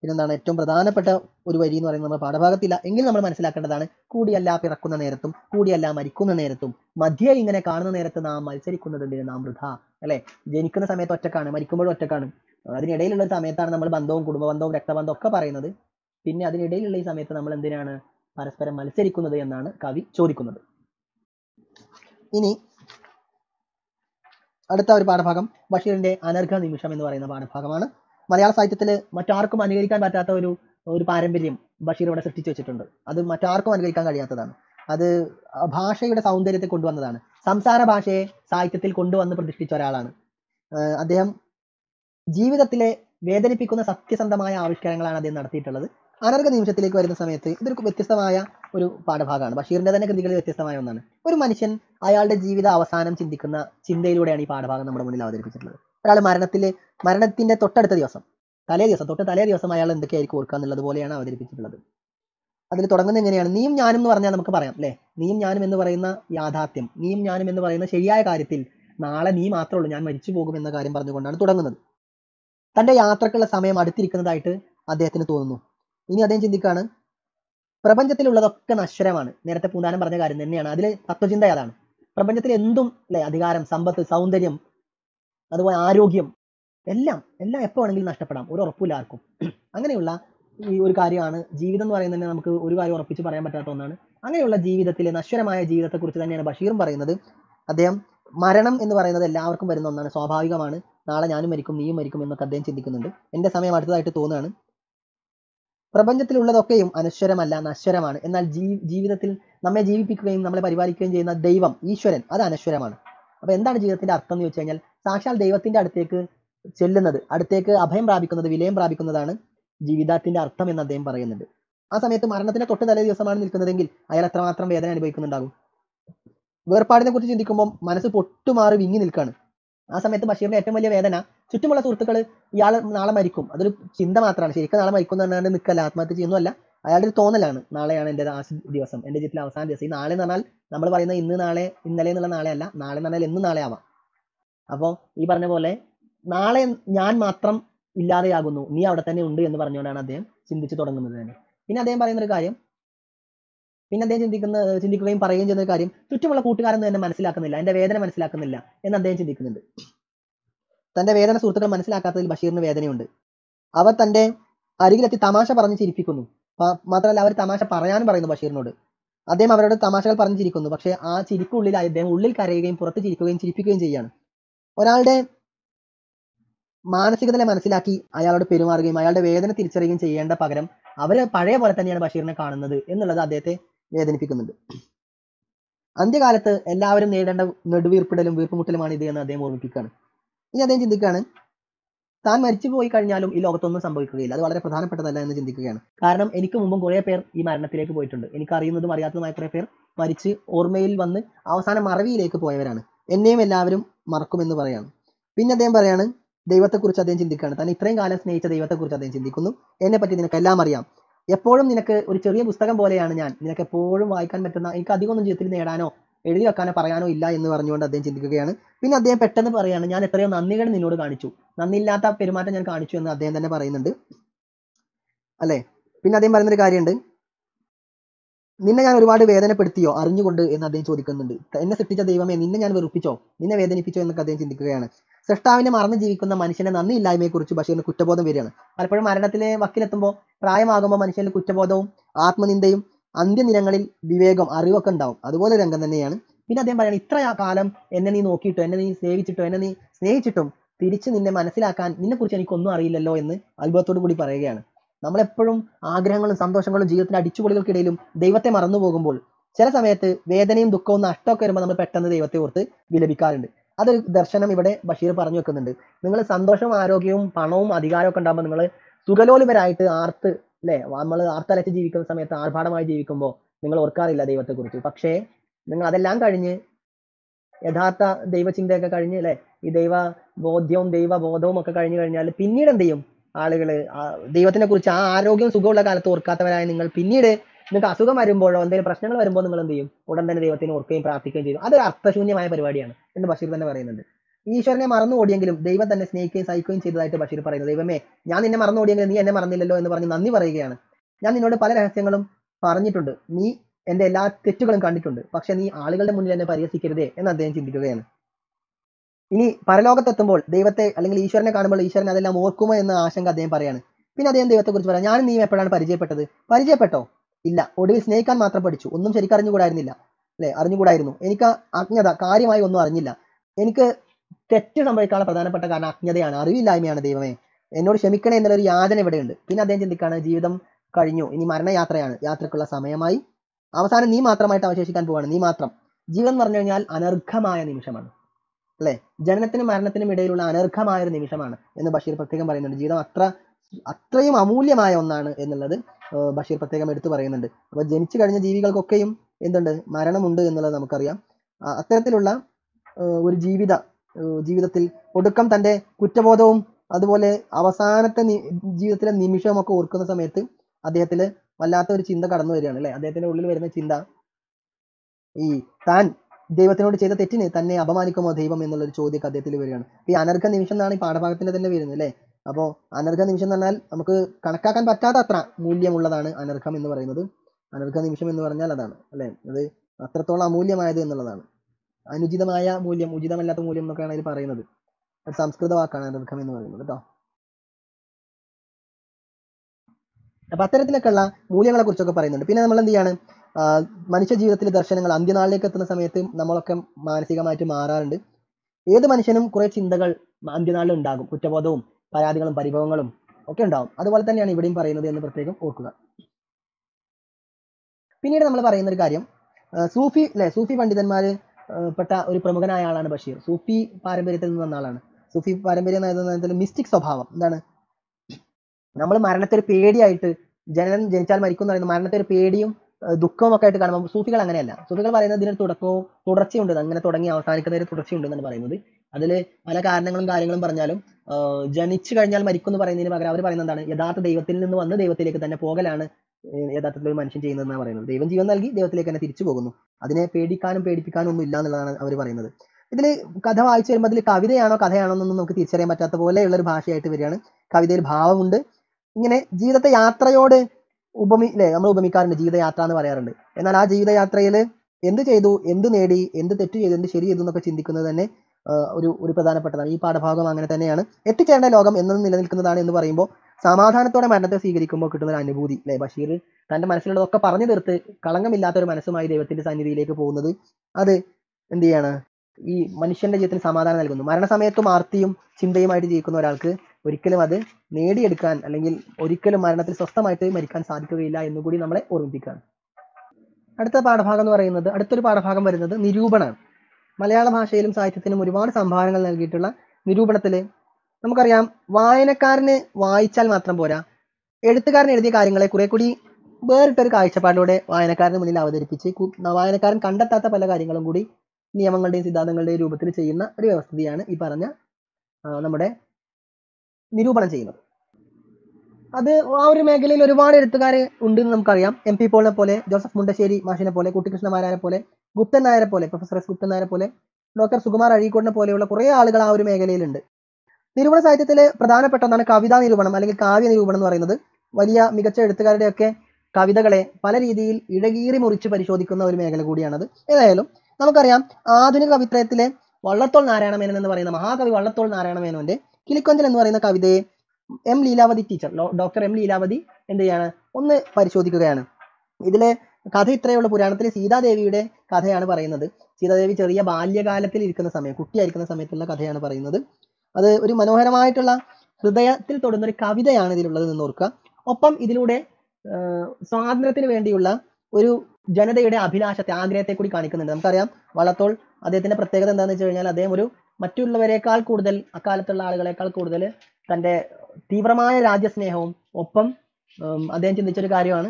പിന്നെന്താണ് ഏറ്റവും പ്രധാനപ്പെട്ട ഒരു വരി എന്ന് പറയുന്നത് നമ്മുടെ പാഠഭാഗത്തില്ല എങ്കിൽ നമ്മൾ മനസ്സിലാക്കേണ്ടതാണ് കൂടിയല്ല പിറക്കുന്ന നേരത്തും കൂടിയല്ല മരിക്കുന്ന നേരത്തും മധ്യേ ഇങ്ങനെ കാണുന്ന നേരത്ത് നാം മത്സരിക്കുന്നതിന് നാം വൃഥ അല്ലെ ജനിക്കുന്ന സമയത്ത് ഒറ്റക്കാണ് മരിക്കുമ്പോഴും ഒറ്റക്കാണ് അതിനിടയിലുള്ള സമയത്താണ് നമ്മൾ ബന്ധവും കുടുംബബന്ധവും രക്തബന്ധം ഒക്കെ പറയുന്നത് പിന്നെ അതിനിടയിലുള്ള ഈ സമയത്ത് നമ്മൾ എന്തിനാണ് പരസ്പരം മത്സരിക്കുന്നത് എന്നാണ് കവി ചോദിക്കുന്നത് ഇനി അടുത്ത ഒരു പാഠഭാഗം ബഷീറിന്റെ അനർഘ നിമിഷം എന്ന് പറയുന്ന പാഠഭാഗമാണ് മലയാള സാഹിത്യത്തിൽ മറ്റാർക്കും അനുകരിക്കാൻ പറ്റാത്ത ഒരു ഒരു പാരമ്പര്യം ബഷീർ ഇവിടെ സൃഷ്ടിച്ചു വെച്ചിട്ടുണ്ട് അത് മറ്റാർക്കും അനുകരിക്കാൻ കഴിയാത്തതാണ് അത് ഭാഷയുടെ സൗന്ദര്യത്തെ കൊണ്ടുവന്നതാണ് സംസാര ഭാഷയെ സാഹിത്യത്തിൽ കൊണ്ടുവന്ന് പ്രതിഷ്ഠിച്ച ഒരാളാണ് അദ്ദേഹം ജീവിതത്തിലെ വേദനിപ്പിക്കുന്ന സത്യസന്ധമായ ആവിഷ്കാരങ്ങളാണ് അദ്ദേഹം നടത്തിയിട്ടുള്ളത് അനർഘ നിമിഷത്തിലേക്ക് വരുന്ന സമയത്ത് ഇതൊരു വ്യത്യസ്തമായ ഒരു പാഠഭാഗമാണ് ബഷീറിന്റെ തന്നെ കൃതികളിൽ വ്യത്യസ്തമായ ഒന്നാണ് ഒരു മനുഷ്യൻ അയാളുടെ ജീവിത അവസാനം ചിന്തിക്കുന്ന ചിന്തയിലൂടെയാണ് ഈ പാഠഭാഗം നമ്മുടെ മുന്നിൽ അവതരിപ്പിച്ചിട്ടുള്ളത് ഒരാൾ മരണത്തിൽ മരണത്തിന്റെ തൊട്ടടുത്ത ദിവസം തലേ ദിവസം തൊട്ട് തലേ ദിവസം അയാൾ എന്തൊക്കെയായിരിക്കും ഓർക്കുക എന്നുള്ളത് പോലെയാണ് അവതരിപ്പിച്ചിട്ടുള്ളത് അതിൽ തുടങ്ങുന്നത് എങ്ങനെയാണ് നീയും ഞാനും എന്ന് പറഞ്ഞാൽ നമുക്ക് പറയാം അല്ലേ നീയും ഞാനും എന്ന് പറയുന്ന യാഥാർത്ഥ്യം നീയും ഞാനും എന്ന് പറയുന്ന ശരിയായ കാര്യത്തിൽ നാളെ നീ മാത്രമേ ഉള്ളൂ ഞാൻ മരിച്ചു പോകുമെന്ന കാര്യം പറഞ്ഞുകൊണ്ടാണ് തുടങ്ങുന്നത് തൻ്റെ യാത്രക്കുള്ള സമയം അടുത്തിരിക്കുന്നതായിട്ട് അദ്ദേഹത്തിന് തോന്നുന്നു ഇനി അദ്ദേഹം ചിന്തിക്കുകയാണ് പ്രപഞ്ചത്തിലുള്ളതൊക്കെ നശ്വരമാണ് നേരത്തെ പൂന്താനം പറഞ്ഞ കാര്യം തന്നെയാണ് അതിൽ തത്വചിന്ത അതാണ് പ്രപഞ്ചത്തിൽ എന്തും അല്ലെ അധികാരം സമ്പത്ത് സൗന്ദര്യം അതുപോലെ ആരോഗ്യം എല്ലാം എല്ലാം എപ്പോൾ വേണമെങ്കിലും നഷ്ടപ്പെടാം ഒരു ഉറപ്പില്ല ആർക്കും അങ്ങനെയുള്ള ഈ ഒരു കാര്യമാണ് ജീവിതം എന്ന് പറയുന്നത് തന്നെ നമുക്ക് ഒരു കാര്യം ഉറപ്പിച്ച് പറയാൻ പറ്റാത്ത ഒന്നാണ് അങ്ങനെയുള്ള ജീവിതത്തിലെ നശ്വരമായ ജീവിതത്തെക്കുറിച്ച് തന്നെയാണ് ബഷീറും പറയുന്നത് അദ്ദേഹം മരണം എന്ന് പറയുന്നത് എല്ലാവർക്കും വരുന്ന ഒന്നാണ് സ്വാഭാവികമാണ് നാളെ ഞാനും മരിക്കും നീയും മരിക്കും എന്നൊക്കെ അദ്ദേഹം ചിന്തിക്കുന്നുണ്ട് എൻ്റെ സമയം അടുത്തതായിട്ട് തോന്നുകയാണ് പ്രപഞ്ചത്തിലുള്ളതൊക്കെയും അനശ്വരമല്ല നശ്വരമാണ് എന്നാൽ ജീ ജീവിതത്തിൽ നമ്മെ ജീവിപ്പിക്കുകയും നമ്മളെ പരിപാലിക്കുകയും ചെയ്യുന്ന ദൈവം ഈശ്വരൻ അത് അനശ്വരമാണ് അപ്പോൾ എന്താണ് ജീവിതത്തിന്റെ അർത്ഥം എന്ന് വെച്ച് കഴിഞ്ഞാൽ സാക്ഷാൽ ദൈവത്തിന്റെ അടുത്തേക്ക് ചെല്ലുന്നത് അടുത്തേക്ക് അഭയം പ്രാപിക്കുന്നത് വിലയം പ്രാപിക്കുന്നതാണ് ജീവിതത്തിന്റെ അർത്ഥം എന്ന് അദ്ദേഹം പറയുന്നുണ്ട് ആ സമയത്ത് മരണത്തിന്റെ തൊട്ട് തലേ ദിവസമാണ് നിൽക്കുന്നതെങ്കിൽ അയാൾ എത്രമാത്രം വേദന അനുഭവിക്കുന്നുണ്ടാകും വേർപാടിനെ കുറിച്ച് ചിന്തിക്കുമ്പോൾ മനസ്സ് പൊട്ടുമാറി വിങ്ങി നിൽക്കുകയാണ് ആ സമയത്ത് ബഷീറിന്റെ ഏറ്റവും വലിയ വേദന ചുറ്റുമുള്ള സുഹൃത്തുക്കൾ ഇയാൾ നാളെ മരിക്കും അതൊരു ചിന്ത മാത്രമാണ് ശരിക്കും നാളെ മരിക്കും എന്ന് പറഞ്ഞാൽ നിൽക്കല്ല ആത്മഹത്യ ചെയ്യുന്നതല്ല അയാളുടെ ഒരു തോന്നലാണ് നാളെയാണ് എൻ്റെ ലാസ്റ്റ് ദിവസം എൻ്റെ ജീവിതത്തിലെ അവസാന ദിവസം ഈ നാളെ എന്ന് പറഞ്ഞാൽ നമ്മൾ പറയുന്ന ഇന്ന് നാളെ ഇന്നലെ എന്നുള്ള നാളെ അല്ല നാളെ എന്ന് പറഞ്ഞാൽ എന്ന് നാളെ ആവാം അപ്പോൾ ഈ പറഞ്ഞ പോലെ നാളെ ഞാൻ മാത്രം ഇല്ലാതെയാകുന്നു നീ അവിടെ തന്നെ ഉണ്ട് എന്ന് പറഞ്ഞുകൊണ്ടാണ് അദ്ദേഹം ചിന്തിച്ചു തുടങ്ങുന്നത് തന്നെ പിന്നെ അദ്ദേഹം പറയുന്ന ഒരു കാര്യം പിന്നെ അദ്ദേഹം ചിന്തിക്കുന്ന ചിന്തിക്കുകയും പറയുകയും ചെയ്യുന്ന ഒരു കാര്യം ചുറ്റുമുള്ള കൂട്ടുകാരൊന്നും എന്നെ മനസ്സിലാക്കുന്നില്ല എന്റെ വേദന മനസ്സിലാക്കുന്നില്ല എന്ന് അദ്ദേഹം ചിന്തിക്കുന്നുണ്ട് തന്റെ വേദന സുഹൃത്തുക്കൾ മനസ്സിലാക്കാത്തതിൽ ബഷീറിന് വേദനയുണ്ട് അവർ തന്റെ അരികിലെത്തി തമാശ പറഞ്ഞ് ചിരിപ്പിക്കുന്നു മാത്രമല്ല അവർ തമാശ പറയാനും പറയുന്നു ബഷീറിനോട് അദ്ദേഹം അവരോട് തമാശകൾ പറഞ്ഞ് ചിരിക്കുന്നു പക്ഷേ ആ ചിരിക്കുള്ളിൽ അദ്ദേഹം ഉള്ളിൽ കരയുകയും പുറത്ത് ചിരിക്കുകയും ചിരിപ്പിക്കുകയും ചെയ്യുകയാണ് ഒരാളുടെ മാനസികതല മനസ്സിലാക്കി അയാളോട് പെരുമാറുകയും അയാളുടെ വേദന തിരിച്ചറിയുകയും ചെയ്യേണ്ട പകരം അവരെ പഴയ പോലെ തന്നെയാണ് ബഷീറിനെ കാണുന്നത് എന്നുള്ളത് അദ്ദേഹത്തെ വേദനിപ്പിക്കുന്നുണ്ട് അന്ത്യകാലത്ത് എല്ലാവരും നേരിടേണ്ട നെടുവീർപ്പിടലും വീർപ്പുമുട്ടലുമാണ് ഇത് എന്ന് അദ്ദേഹം ഓർമ്മിപ്പിക്കുകയാണ് ഇനി അദ്ദേഹം ചിന്തിക്കുകയാണ് താൻ മരിച്ചു പോയി കഴിഞ്ഞാലും ഈ ലോകത്തൊന്നും സംഭവിക്കുകയില്ല അത് വളരെ പ്രധാനപ്പെട്ടതല്ല എന്ന് ചിന്തിക്കുകയാണ് കാരണം എനിക്ക് മുമ്പും കുറേ പേർ ഈ മരണത്തിലേക്ക് പോയിട്ടുണ്ട് എനിക്ക് അറിയുന്നതും അറിയാത്തതുമായ കുറേ പേർ മരിച്ച് ഓർമ്മയിൽ വന്ന് അവസാന മറവിയിലേക്ക് പോയവരാണ് എന്നെയും എല്ലാവരും മറക്കുമെന്ന് പറയാണ് പിന്നെ അദ്ദേഹം പറയാണ് ദൈവത്തെക്കുറിച്ച് അദ്ദേഹം ചിന്തിക്കുകയാണ് താൻ ഇത്രയും കാലം സ്നേഹിച്ച ദൈവത്തെക്കുറിച്ച് അദ്ദേഹം ചിന്തിക്കുന്നു എന്നെ പറ്റി എല്ലാം അറിയാം എപ്പോഴും നിനക്ക് ഒരു ചെറിയ പുസ്തകം പോലെയാണ് ഞാൻ നിനക്ക് എപ്പോഴും വായിക്കാൻ പറ്റുന്ന എനിക്ക് അധികമൊന്നും ജീവിതത്തിൽ നേടാനോ എഴുതി വെക്കാനോ പറയാനോ ഇല്ല എന്ന് പറഞ്ഞുകൊണ്ട് അദ്ദേഹം ചിന്തിക്കുകയാണ് പിന്നെ അദ്ദേഹം പെട്ടെന്ന് പറയാണ് ഞാൻ എത്രയോ നന്ദികൾ നിന്നോട് കാണിച്ചു നന്ദിയില്ലാത്ത പെരുമാറ്റം ഞാൻ കാണിച്ചു എന്ന് അദ്ദേഹം തന്നെ പറയുന്നുണ്ട് അല്ലേ പിന്നെ അദ്ദേഹം പറയുന്നൊരു കാര്യമുണ്ട് നിന്നെ ഞാൻ ഒരുപാട് വേദനപ്പെടുത്തിയോ അറിഞ്ഞുകൊണ്ട് എന്ന് അദ്ദേഹം ചോദിക്കുന്നുണ്ട് എന്നെ സൃഷ്ടിച്ച ദൈവമേ നിന്നെ ഞാൻ വെറുപ്പിച്ചോ നിന്നെ വേദനിപ്പിച്ചോ എന്നൊക്കെ അദ്ദേഹം ചിന്തിക്കുകയാണ് സൃഷ്ടാവിനെ മറന്നു ജീവിക്കുന്ന മനുഷ്യന്റെ കുറിച്ച് ബഷീറിന് കുറ്റബോധം വരികയാണ് പലപ്പോഴും മരണത്തിലെ വക്കിലെത്തുമ്പോൾ പ്രായമാകുമ്പോൾ മനുഷ്യന് കുറ്റബോധവും ആത്മനിന്ദയും അന്ത്യനിരങ്ങളിൽ വിവേകം അറിവൊക്കെ ഉണ്ടാവും അതുപോലെ രംഗം തന്നെയാണ് പിന്നെ അദ്ദേഹം പറയുന്നത് ഇത്ര കാലം എന്നെ നീ നോക്കിയിട്ടോ എന്നെ നീ സേവിച്ചിട്ടോ എന്നെ നീ സ്നേഹിച്ചിട്ടും തിരിച്ച് നിന്നെ മനസ്സിലാക്കാൻ നിന്നെക്കുറിച്ച് എനിക്കൊന്നും അറിയില്ലല്ലോ എന്ന് അത്ഭുതത്തോടു കൂടി പറയുകയാണ് നമ്മളെപ്പോഴും ആഗ്രഹങ്ങളും സന്തോഷങ്ങളും ജീവിതത്തിന്റെ അടിച്ചുപൊളികൾക്കിടയിലും ദൈവത്തെ മറന്നു പോകുമ്പോൾ ചില സമയത്ത് വേദനയും ദുഃഖവും നഷ്ടമൊക്കെ വരുമ്പോൾ നമ്മൾ പെട്ടെന്ന് ദൈവത്തെ ഓർത്ത് വിലപിക്കാറുണ്ട് അതൊരു ദർശനം ഇവിടെ ബഷീർ പറഞ്ഞു വെക്കുന്നുണ്ട് നിങ്ങൾ സന്തോഷവും ആരോഗ്യവും പണവും അധികാരവും ഒക്കെ ഉണ്ടാകുമ്പോൾ നിങ്ങൾ സുഖലോലുപരായിട്ട് ആർത്ത് അല്ലേ നമ്മൾ ആർത്തലച്ച് ജീവിക്കുന്ന സമയത്ത് ആർഭാടമായി ജീവിക്കുമ്പോൾ നിങ്ങൾ ഓർക്കാറില്ല ദൈവത്തെക്കുറിച്ച് പക്ഷേ നിങ്ങൾ അതെല്ലാം കഴിഞ്ഞ് യഥാർത്ഥ ദൈവചിന്തയൊക്കെ കഴിഞ്ഞ് അല്ലേ ഈ ദൈവ ബോധ്യവും ദൈവബോധവും ഒക്കെ കഴിഞ്ഞു കഴിഞ്ഞാൽ പിന്നീട് എന്ത് ചെയ്യും ആളുകൾ ദൈവത്തിനെ കുറിച്ച് ആ ആരോഗ്യം സുഖമുള്ള കാലത്ത് ഓർക്കാത്തവരായ നിങ്ങൾ പിന്നീട് നിങ്ങൾക്ക് അസുഖം വരുമ്പോഴോ എന്തെങ്കിലും പ്രശ്നങ്ങൾ വരുമ്പോൾ നിങ്ങൾ എന്ത് ചെയ്യും ഉടൻ തന്നെ ദൈവത്തിനെ ഓർക്കുകയും പ്രാർത്ഥിക്കുകയും ചെയ്യും അതൊരു അർത്ഥശൂന്യമായ പരിപാടിയാണ് എന്ന് ബഷീർ തന്നെ പറയുന്നുണ്ട് ഈശ്വരനെ മറന്നു ഓടിയെങ്കിലും ദൈവം തന്നെ സ്നേഹിക്കുകയും സഹിക്കുകയും ചെയ്തതായിട്ട് ബഷീർ പറയുന്നത് ദൈവമേ ഞാൻ നിന്നെ മറന്നു ഓടിയെങ്കിലും നീ എന്നെ മറന്നില്ലല്ലോ എന്ന് പറഞ്ഞ് നന്ദി പറയുകയാണ് ഞാൻ നിന്നോട് പല രഹസ്യങ്ങളും പറഞ്ഞിട്ടുണ്ട് നീ എൻ്റെ എല്ലാ തെറ്റുകളും കണ്ടിട്ടുണ്ട് പക്ഷെ നീ ആളുകളുടെ മുന്നിൽ എന്നെ പരിഹസിക്കരുതേ എന്ന് അദ്ദേഹം ചിന്തിക്കുകയാണ് ഇനി പരലോകത്തെത്തുമ്പോൾ ദൈവത്തെ അല്ലെങ്കിൽ ഈശ്വരനെ കാണുമ്പോൾ ഈശ്വരൻ അതെല്ലാം ഓർക്കുമോ എന്ന ആശങ്ക അദ്ദേഹം പറയാണ് പിന്നെ അദ്ദേഹം ദൈവത്തെക്കുറിച്ച് പറയാം ഞാനും നീയും എപ്പോഴാണ് പരിചയപ്പെട്ടത് പരിചയപ്പെട്ടോ ഇല്ല ഒടുവിൽ സ്നേഹിക്കാൻ മാത്രം പഠിച്ചു ഒന്നും ശരിക്കും അറിഞ്ഞുകൂടായിരുന്നില്ല അല്ലെ അറിഞ്ഞുകൂടായിരുന്നു എനിക്ക് അജ്ഞത കാര്യമായി ഒന്നും അറിഞ്ഞില്ല എനിക്ക് തെറ്റ് സംഭവിക്കാനുള്ള പ്രധാനപ്പെട്ട കാരണം അജ്ഞതയാണ് അറിവില്ലായ്മയാണ് ദൈവമേ എന്നോട് ക്ഷമിക്കണേ എന്നുള്ളൊരു യാതന ഇവിടെയുണ്ട് പിന്നെ അദ്ദേഹം ചിന്തിക്കുകയാണ് ജീവിതം കഴിഞ്ഞു ഇനി മരണയാത്രയാണ് യാത്രക്കുള്ള സമയമായി അവസാനം നീ മാത്രമായിട്ട് അവശേഷിക്കാൻ പോവാണ് നീ മാത്രം ജീവൻ എന്ന് പറഞ്ഞു കഴിഞ്ഞാൽ അനർഘമായ നിമിഷമാണ് അല്ലെ ജനനത്തിനും മരണത്തിനും ഇടയിലുള്ള അനർഘമായ ഒരു നിമിഷമാണ് എന്ന് ബഷീർ പ്രത്യേകം പറയുന്നുണ്ട് ജീവിതം അത്ര അത്രയും അമൂല്യമായ ഒന്നാണ് എന്നുള്ളത് ബഷീർ പ്രത്യേകം എടുത്തു പറയുന്നുണ്ട് അപ്പൊ ജനിച്ചു കഴിഞ്ഞ ജീവികൾക്കൊക്കെയും എന്തുണ്ട് മരണമുണ്ട് എന്നുള്ളത് നമുക്കറിയാം അത്തരത്തിലുള്ള ഒരു ജീവിത ജീവിതത്തിൽ ഒടുക്കം തൻ്റെ കുറ്റബോധവും അതുപോലെ അവസാനത്തെ ജീവിതത്തിലെ നിമിഷവും ഒക്കെ ഓർക്കുന്ന സമയത്ത് അദ്ദേഹത്തിൽ വല്ലാത്ത ഒരു ചിന്ത കടന്നു വരികയാണ് അല്ലെ അദ്ദേഹത്തിന്റെ ഉള്ളിൽ വരുന്ന ചിന്ത ഈ താൻ ദൈവത്തിനോട് ചെയ്ത തെറ്റിന് തന്നെ അപമാനിക്കുമോ ദൈവം എന്നുള്ളൊരു ചോദ്യമൊക്കെ അദ്ദേഹത്തിൽ വരികയാണ് ഈ അനർഘ നിമിഷം എന്നാണ് ഈ പാഠഭാഗത്തിന്റെ തന്നെ വരുന്നത് അല്ലേ അപ്പോൾ അനർഘ നിമിഷം എന്ന് പറഞ്ഞാൽ നമുക്ക് കണക്കാക്കാൻ പറ്റാത്ത അത്ര മൂല്യമുള്ളതാണ് അനർഘം എന്ന് പറയുന്നത് അനർഘ നിമിഷം എന്ന് പറഞ്ഞാൽ അതാണ് അല്ലേ അത് അത്രത്തോളം അമൂല്യമായത് എന്നുള്ളതാണ് അനുചിതമായ മൂല്യം ഉചിതമല്ലാത്ത മൂല്യം എന്നൊക്കെയാണ് അതിൽ പറയുന്നത് സംസ്കൃത വാക്കാണ് അനർഘം എന്ന് പറയുന്നത് കേട്ടോ അപ്പൊ അത്തരത്തിലൊക്കെയുള്ള മൂല്യങ്ങളെ കുറിച്ചൊക്കെ പറയുന്നുണ്ട് പിന്നെ നമ്മൾ എന്ത് ചെയ്യാണ് മനുഷ്യ ജീവിതത്തിലെ ദർശനങ്ങൾ അന്ത്യനാളിലേക്ക് എത്തുന്ന സമയത്ത് നമ്മളൊക്കെ മാനസികമായിട്ട് മാറാറുണ്ട് ഏത് മനുഷ്യനും കുറേ ചിന്തകൾ അന്ത്യനാളിൽ ഉണ്ടാകും കുറ്റബോധവും പരാതികളും പരിഭവങ്ങളും ഒക്കെ ഉണ്ടാകും അതുപോലെ തന്നെയാണ് ഇവിടെയും പറയുന്നത് എന്ന് പ്രത്യേകം ഓർക്കുക പിന്നീട് നമ്മൾ പറയുന്ന ഒരു കാര്യം സൂഫി അല്ലെ സൂഫി പണ്ഡിതന്മാര് പെട്ട ഒരു പ്രമുഖനായ ആളാണ് ബഷീർ സൂഫി പാരമ്പര്യത്തിൽ നിന്ന് വന്ന ആളാണ് സൂഫി പാരമ്പര്യം എന്ന് മിസ്റ്റിക് സ്വഭാവം എന്താണ് നമ്മൾ മരണത്തെ ഒരു പേടിയായിട്ട് ജനനം ജനിച്ചാൽ മരിക്കും എന്ന് പറയുന്നത് മരണത്തെ ഒരു പേടിയും ദുഃഖവും ഒക്കെ ആയിട്ട് കാണുമ്പോൾ സൂഫികൾ അങ്ങനെയല്ല സൂഫികൾ പറയുന്നത് ഇതിനൊരു തുടക്കവും തുടർച്ചയുണ്ട് അങ്ങനെ തുടങ്ങി അവസാനിക്കുന്നതിന് എന്നാണ് പറയുന്നത് അതിൽ പല കാരണങ്ങളും കാര്യങ്ങളും പറഞ്ഞാലും ജനിച്ചു കഴിഞ്ഞാൽ മരിക്കും എന്ന് പറയുന്നതിന് പകരം അവർ പറയുന്നത് എന്താണ് യഥാർത്ഥ ദൈവത്തിൽ നിന്ന് വന്ന് ദൈവത്തിലേക്ക് തന്നെ പോകലാണ് യഥാർത്ഥത്തിൽ ഒരു മനുഷ്യൻ ചെയ്യുന്നതെന്നാണ് പറയുന്നത് ദൈവം ജീവൻ നൽകി ദൈവത്തിലേക്ക് തന്നെ തിരിച്ചു പോകുന്നു അതിനെ പേടിക്കാനും പേടിപ്പിക്കാനും ഒന്നും ഇല്ല എന്നുള്ളതാണ് അവർ പറയുന്നത് ഇതിൽ കഥ വായിച്ചു വരുമ്പോൾ അതിൽ കവിതയാണോ കഥയാണോ എന്നൊന്നും നമുക്ക് തിരിച്ചറിയാൻ പറ്റാത്ത പോലെയുള്ള ഒരു ഭാഷയായിട്ട് വരികയാണ് കവിതയിൽ ഭാവമുണ്ട് ഇങ്ങനെ ജീവിതത്തെ യാത്രയോട് ഉപമി അല്ലെ നമ്മൾ ഉപമിക്കാറുണ്ട് ജീവിതയാത്ര എന്ന് പറയാറുണ്ട് എന്നാൽ ആ ജീവിതയാത്രയിൽ എന്ത് ചെയ്തു എന്ത് നേടി എന്ത് തെറ്റ് ചെയ്തു എന്ത് ശരി ചെയ്തു എന്നൊക്കെ ചിന്തിക്കുന്നത് തന്നെ ഒരു ഒരു പ്രധാനപ്പെട്ടതാണ് ഈ പാഠഭാഗം അങ്ങനെ തന്നെയാണ് എത്തിച്ചേരേണ്ട ലോകം എന്നും നിലനിൽക്കുന്നതാണ് എന്ന് പറയുമ്പോൾ സമാധാനത്തോടെ മരണത്തെ സ്വീകരിക്കുമ്പോൾ കിട്ടുന്ന ഒരു അനുഭൂതി അല്ലെ ബഷീർ തൻ്റെ മനസ്സിലുള്ളതൊക്കെ പറഞ്ഞു തീർത്ത് കളങ്കമില്ലാത്ത ഒരു മനസ്സുമായി ദൈവത്തിന്റെ സന്നിധിയിലേക്ക് പോകുന്നത് അത് എന്ത് ചെയ്യാണ് ഈ മനുഷ്യന്റെ ജീവിതത്തിന് സമാധാനം നൽകുന്നു മരണസമയത്തും ആർത്തിയും ചിന്തയുമായിട്ട് ജീവിക്കുന്ന ഒരാൾക്ക് ഒരിക്കലും അത് നേടിയെടുക്കാൻ അല്ലെങ്കിൽ ഒരിക്കലും മരണത്തിൽ സ്വസ്ഥമായിട്ട് മരിക്കാൻ സാധിക്കുകയില്ല കൂടി നമ്മളെ ഓർമ്മിപ്പിക്കുകയാണ് അടുത്ത പാഠഭാഗം എന്ന് പറയുന്നത് അടുത്തൊരു പാഠഭാഗം വരുന്നത് നിരൂപണമാണ് മലയാള ഭാഷയിലും സാഹിത്യത്തിനും ഒരുപാട് സംഭാവനകൾ നൽകിയിട്ടുള്ള നിരൂപണത്തിൽ നമുക്കറിയാം വായനക്കാരന് വായിച്ചാൽ മാത്രം പോരാ എഴുത്തുകാരൻ എഴുതിയ കാര്യങ്ങളെ കുറെ കൂടി വേറിട്ടൊരു കാഴ്ചപ്പാടിലൂടെ വായനക്കാരന് മുന്നിൽ അവതരിപ്പിച്ച് വായനക്കാരൻ കണ്ടെത്താത്ത പല കാര്യങ്ങളും കൂടി നിയമങ്ങളുടെയും സിദ്ധാന്തങ്ങളുടെയും രൂപത്തിൽ ചെയ്യുന്ന ഒരു വ്യവസ്ഥിതിയാണ് ഈ പറഞ്ഞ നമ്മുടെ നിരൂപണം ചെയ്യുന്നത് അത് ആ ഒരു മേഖലയിൽ ഒരുപാട് എഴുത്തുകാർ ഉണ്ടെന്ന് നമുക്കറിയാം എം പി പോളിനെ പോലെ ജോസഫ് മുണ്ടശ്ശേരി മാഷിനെ പോലെ കുട്ടികൃഷ്ണ മാരാനെ പോലെ ഗുപ്തൻ നായരെ പോലെ പ്രൊഫസർ എസ് ഗുപ്തൻ നായരെ പോലെ ഡോക്ടർ സുകുമാർ അഴീക്കോടിനെ പോലെയുള്ള കുറേ ആളുകൾ ആ ഒരു മേഖലയിലുണ്ട് നിരൂപണ സാഹിത്യത്തിലെ പ്രധാനപ്പെട്ട ഒന്നാണ് കവിതാ നിരൂപണം അല്ലെങ്കിൽ കാവ്യ നിരൂപണം എന്ന് പറയുന്നത് വലിയ മികച്ച എഴുത്തുകാരുടെയൊക്കെ കവിതകളെ പല രീതിയിൽ ഇഴകീറി മുറിച്ച് പരിശോധിക്കുന്ന ഒരു മേഖല കൂടിയാണത് ഏതായാലും നമുക്കറിയാം ആധുനിക കവിത്രയത്തിലെ വള്ളത്തോൾ നാരായണമേനൻ എന്ന് പറയുന്ന മഹാകവി വള്ളത്തോൾ നാരായണമേനോന്റെ കിളിക്കൊന്തൽ എന്ന് പറയുന്ന കവിതയെ M Leelavathi teacher doctor M Leelavathi എന്ത് ചെയ്യാണ് ഒന്ന് പരിശോധിക്കുകയാണ് ഇതിലെ കഥ ഇത്രയുള്ള പുരാണത്തിലെ സീതാദേവിയുടെ കഥയാണ് പറയുന്നത് സീതാദേവി ചെറിയ ബാല്യകാലത്തിൽ ഇരിക്കുന്ന സമയം കുട്ടിയായിരിക്കുന്ന സമയത്തുള്ള കഥയാണ് പറയുന്നത് അത് ഒരു മനോഹരമായിട്ടുള്ള ഹൃദയത്തിൽ തൊടുന്ന ഒരു കവിതയാണ് ഇതിലുള്ളത് എന്ന് ഓർക്കുക ഒപ്പം ഇതിലൂടെ സ്വാതന്ത്ര്യത്തിന് വേണ്ടിയുള്ള ഒരു ജനതയുടെ അഭിലാഷത്തെ ആഗ്രഹത്തെ കൂടി കാണിക്കുന്നുണ്ട് നമുക്കറിയാം വളത്തോൾ അദ്ദേഹത്തിന്റെ പ്രത്യേകത എന്താണെന്ന് വെച്ച് കഴിഞ്ഞാൽ അദ്ദേഹം ഒരു മറ്റുള്ളവരെക്കാൾ കൂടുതൽ അക്കാലത്തുള്ള ആളുകളെക്കാൾ കൂടുതൽ തൻ്റെ തീവ്രമായ രാജ്യസ്നേഹവും ഒപ്പം അദ്ദേഹം ചിന്തിച്ചൊരു കാര്യമാണ്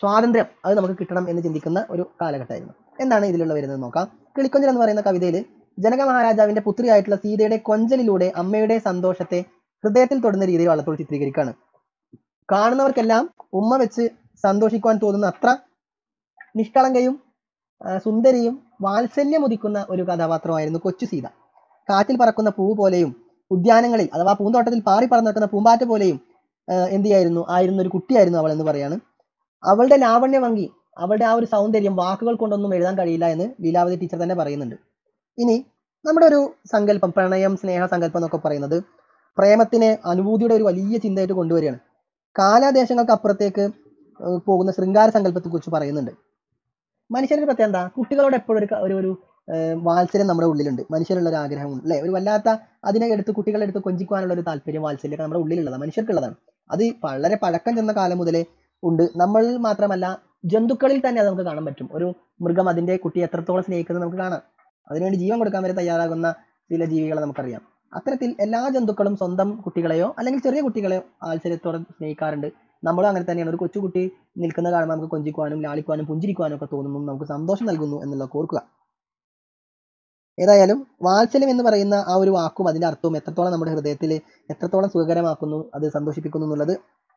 സ്വാതന്ത്ര്യം അത് നമുക്ക് കിട്ടണം എന്ന് ചിന്തിക്കുന്ന ഒരു കാലഘട്ടമായിരുന്നു എന്താണ് ഇതിലുള്ള വരുന്നത് നോക്കാം കിളിക്കൊഞ്ചൽ എന്ന് പറയുന്ന കവിതയിൽ ജനക മഹാരാജാവിന്റെ പുത്രിയായിട്ടുള്ള സീതയുടെ കൊഞ്ചലിലൂടെ അമ്മയുടെ സന്തോഷത്തെ ഹൃദയത്തിൽ തൊടുന്ന രീതിയിൽ വളർത്തോൾ ചിത്രീകരിക്കുകയാണ് കാണുന്നവർക്കെല്ലാം ഉമ്മ വെച്ച് സന്തോഷിക്കുവാൻ തോന്നുന്ന അത്ര നിഷ്കളങ്കയും സുന്ദരിയും വാത്സല്യം ഉദിക്കുന്ന ഒരു കഥാപാത്രമായിരുന്നു കൊച്ചു സീത കാറ്റിൽ പറക്കുന്ന പൂവ് പോലെയും ഉദ്യാനങ്ങളിൽ അഥവാ പൂന്തോട്ടത്തിൽ പാറി പറന്നു നടക്കുന്ന പൂമ്പാറ്റ പോലെയും എന്ത് ചെയ്യായിരുന്നു ആയിരുന്ന ഒരു കുട്ടിയായിരുന്നു അവൾ എന്ന് പറയാണ് അവളുടെ ലാവണ്യഭംഗി അവളുടെ ആ ഒരു സൗന്ദര്യം വാക്കുകൾ കൊണ്ടൊന്നും എഴുതാൻ കഴിയില്ല എന്ന് ലീലാവതി ടീച്ചർ തന്നെ പറയുന്നുണ്ട് ഇനി നമ്മുടെ ഒരു സങ്കല്പം പ്രണയം സ്നേഹ സങ്കല്പം എന്നൊക്കെ പറയുന്നത് പ്രേമത്തിനെ അനുഭൂതിയുടെ ഒരു വലിയ ചിന്തയായിട്ട് കൊണ്ടുവരികയാണ് കാലാദേശങ്ങൾക്ക് അപ്പുറത്തേക്ക് പോകുന്ന ശൃംഗാര സങ്കല്പത്തെക്കുറിച്ച് പറയുന്നുണ്ട് മനുഷ്യരുടെ പ്രത്യേകത കുട്ടികളോട് എപ്പോഴും ഒരു ഒരു വാത്സല്യം നമ്മുടെ ഉള്ളിലുണ്ട് മനുഷ്യരുള്ള ഒരു ആഗ്രഹമുണ്ട് അല്ലേ ഒരു വല്ലാത്ത അതിനെ എടുത്ത് കുട്ടികളെ എടുത്ത് കൊഞ്ചിക്കുവാനുള്ള ഒരു താല്പര്യം വാത്സല്യം നമ്മുടെ ഉള്ളിലുള്ളതാണ് മനുഷ്യർക്കുള്ളതാണ് അത് വളരെ പഴക്കം ചെന്ന കാലം മുതലേ ഉണ്ട് നമ്മൾ മാത്രമല്ല ജന്തുക്കളിൽ തന്നെ അത് നമുക്ക് കാണാൻ പറ്റും ഒരു മൃഗം അതിൻ്റെ കുട്ടി എത്രത്തോളം സ്നേഹിക്കുന്നത് നമുക്ക് കാണാം അതിനുവേണ്ടി ജീവൻ കൊടുക്കാൻ വരെ തയ്യാറാകുന്ന ചില ജീവികളെ നമുക്കറിയാം അത്തരത്തിൽ എല്ലാ ജന്തുക്കളും സ്വന്തം കുട്ടികളെയോ അല്ലെങ്കിൽ ചെറിയ കുട്ടികളെയോ ആത്സര്യത്തോടെ സ്നേഹിക്കാറുണ്ട് നമ്മളും അങ്ങനെ തന്നെയാണ് ഒരു കൊച്ചുകുട്ടി നിൽക്കുന്ന കാണുമ്പോൾ നമുക്ക് കൊഞ്ചിക്കുവാനും ലാളിക്കുവാനും പുഞ്ചിരിക്കുവാനും ഒക്കെ തോന്നുന്നു നമുക്ക് സന്തോഷം നൽകുന്നു എന്നുള്ള ഓർക്കുക ഏതായാലും വാത്സല്യം എന്ന് പറയുന്ന ആ ഒരു വാക്കും അതിൻ്റെ അർത്ഥവും എത്രത്തോളം നമ്മുടെ ഹൃദയത്തിൽ എത്രത്തോളം സുഖകരമാക്കുന്നു അത് സന്തോഷിപ്പിക്കുന്നു എന്നുള്ളത്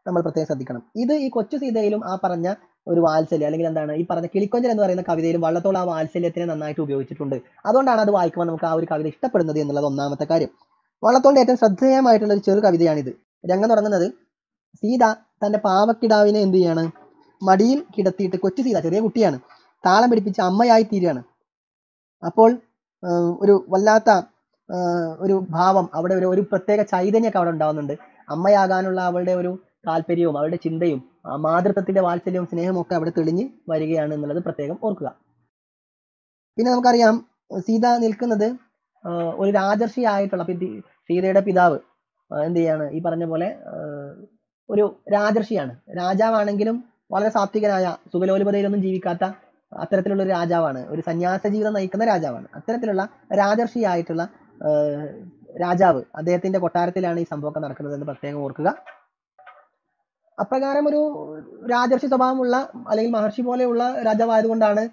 നമ്മൾ പ്രത്യേകം ശ്രദ്ധിക്കണം ഇത് ഈ കൊച്ചു സീതയിലും ആ പറഞ്ഞ ഒരു വാത്സല്യം അല്ലെങ്കിൽ എന്താണ് ഈ പറഞ്ഞ കിളിക്കൊഞ്ചൽ എന്ന് പറയുന്ന കവിതയിലും വള്ളത്തോളം ആ വാത്സല്യത്തിനെ നന്നായിട്ട് ഉപയോഗിച്ചിട്ടുണ്ട് അതുകൊണ്ടാണ് അത് വായിക്കുമ്പോൾ നമുക്ക് ആ ഒരു കവിത ഇഷ്ടപ്പെടുന്നത് എന്നുള്ളത് ഒന്നാമത്തെ കാര്യം വള്ളത്തോളിൻ്റെ ഏറ്റവും ശ്രദ്ധേയമായിട്ടുള്ള ഒരു ചെറു കവിതയാണിത് രംഗം തുടങ്ങുന്നത് സീത തൻ്റെ പാവക്കിടാവിനെ എന്ത് ചെയ്യാണ് മടിയിൽ കിടത്തിയിട്ട് കൊച്ചു സീത ചെറിയ കുട്ടിയാണ് താളം പിടിപ്പിച്ച് അമ്മയായി തീരുകയാണ് അപ്പോൾ ഒരു വല്ലാത്ത ഒരു ഭാവം അവിടെ ഒരു ഒരു പ്രത്യേക ചൈതന്യമൊക്കെ അവിടെ ഉണ്ടാകുന്നുണ്ട് അമ്മയാകാനുള്ള അവളുടെ ഒരു താല്പര്യവും അവളുടെ ചിന്തയും ആ മാതൃത്വത്തിന്റെ വാത്സല്യവും സ്നേഹവും ഒക്കെ അവിടെ തെളിഞ്ഞ് വരികയാണ് എന്നുള്ളത് പ്രത്യേകം ഓർക്കുക പിന്നെ നമുക്കറിയാം സീത നിൽക്കുന്നത് ഒരു രാജർഷിയായിട്ടുള്ള സീതയുടെ പിതാവ് എന്ത് ചെയ്യാണ് ഈ പറഞ്ഞ പോലെ ഒരു രാജർഷിയാണ് രാജാവാണെങ്കിലും വളരെ സാത്വികനായ സുഖലോലുപതയിലൊന്നും ജീവിക്കാത്ത അത്തരത്തിലുള്ള ഒരു രാജാവാണ് ഒരു സന്യാസ ജീവിതം നയിക്കുന്ന രാജാവാണ് അത്തരത്തിലുള്ള രാജർഷിയായിട്ടുള്ള രാജാവ് അദ്ദേഹത്തിന്റെ കൊട്ടാരത്തിലാണ് ഈ സംഭവം നടക്കുന്നത് എന്ന് പ്രത്യേകം ഓർക്കുക അപ്രകാരം ഒരു രാജർഷി സ്വഭാവമുള്ള അല്ലെങ്കിൽ മഹർഷി പോലെയുള്ള രാജാവായതുകൊണ്ടാണ്